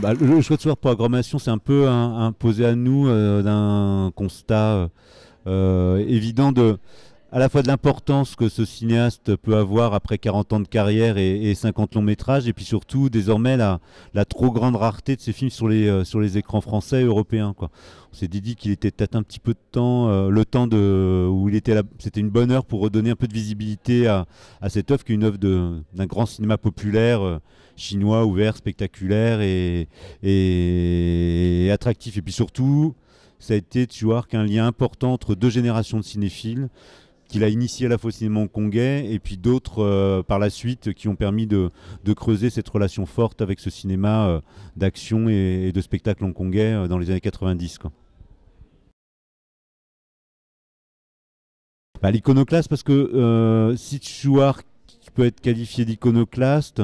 Bah, le choix de soir pour c'est un peu imposé à nous euh, d'un constat euh, euh, évident de à la fois de l'importance que ce cinéaste peut avoir après 40 ans de carrière et, 50 longs métrages, et puis surtout désormais la, la, trop grande rareté de ses films sur les, euh, sur les écrans français et européens. Quoi. On s'est dit qu'il était peut-être un petit peu de temps, euh, le temps de, où il était là c'était une bonne heure pour redonner un peu de visibilité à, cette œuvre qui est une œuvre d'un grand cinéma populaire euh, chinois, ouvert, spectaculaire et, et attractif. Et puis surtout, ça a été, tu qu'un lien important entre deux générations de cinéphiles qu'il a initié à la fois au cinéma hongkongais et puis d'autres euh, par la suite qui ont permis de, creuser cette relation forte avec ce cinéma euh, d'action et, de spectacle hongkongais euh, dans les années 90. Bah, l'iconoclaste, parce que si Chouard peut être qualifié d'iconoclaste,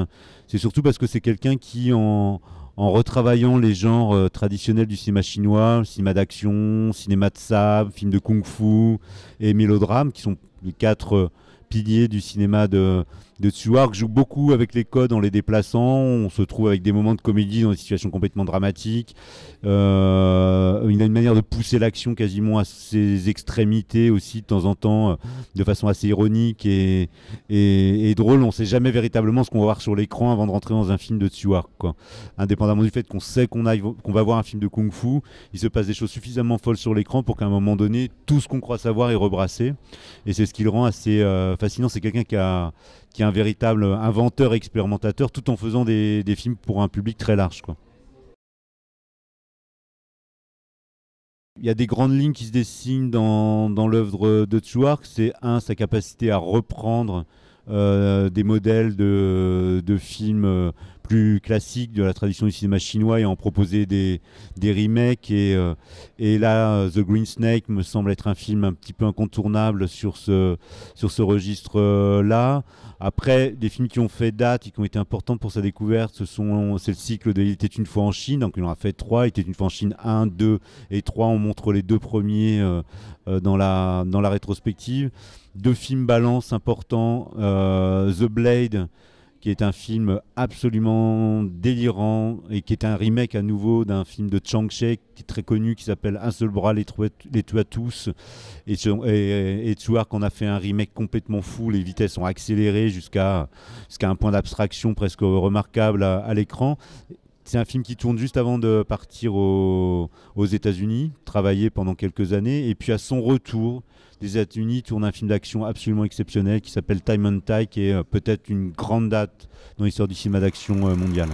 c'est surtout parce que c'est quelqu'un qui, en, en retravaillant les genres euh, traditionnels du cinéma chinois, cinéma d'action, cinéma de sable, film de kung-fu et mélodrame, qui sont les quatre euh, piliers du cinéma de, de qui joue beaucoup avec les codes en les déplaçant. On se trouve avec des moments de comédie dans des situations complètement dramatiques. Euh, il a une manière de pousser l'action quasiment à ses extrémités aussi de temps en temps, euh, de façon assez ironique et, drôle. On ne sait jamais véritablement ce qu'on va voir sur l'écran avant de rentrer dans un film de Tsua. Quoi. Indépendamment du fait qu'on sait qu'on va voir un film de kung-fu, il se passe des choses suffisamment folles sur l'écran pour qu'à un moment donné, tout ce qu'on croit savoir est rebrassé. Et c'est ce qui le rend assez euh, fascinant. C'est quelqu'un qui est un véritable inventeur expérimentateur tout en faisant des, films pour un public très large Il y a des grandes lignes qui se dessinent dans, l'œuvre de Tchouark. C'est un, sa capacité à reprendre euh, des modèles de, de films euh, plus classique de la tradition du cinéma chinois et en proposer des, des remakes. Et, euh, et là, euh, The Green Snake me semble être un film un petit peu incontournable sur ce, sur ce registre-là. Après, des films qui ont fait date et qui ont été importants pour sa découverte, ce sont c'est le cycle de Il était une fois en Chine, donc il en a fait trois. Il était une fois en Chine 1, 2 et 3. On montre les deux premiers euh, dans, la, dans la rétrospective. Deux films balance importants, The Blade qui est un film absolument délirant et qui est un remake à nouveau d'un film de Chang Chek, qui est très connu qui s'appelle Un seul bras les, les à tous et, tu vois qu'on a fait un remake complètement fou les vitesses ont accéléré jusqu'à jusqu'à un point d'abstraction presque remarquable à l'écran c'est un film qui tourne juste avant de partir aux États-Unis, travailler pendant quelques années, et puis à son retour des États-Unis, tourne un film d'action absolument exceptionnel qui s'appelle Time and Tide*, qui est peut-être une grande date dans l'histoire du cinéma d'action euh, mondial.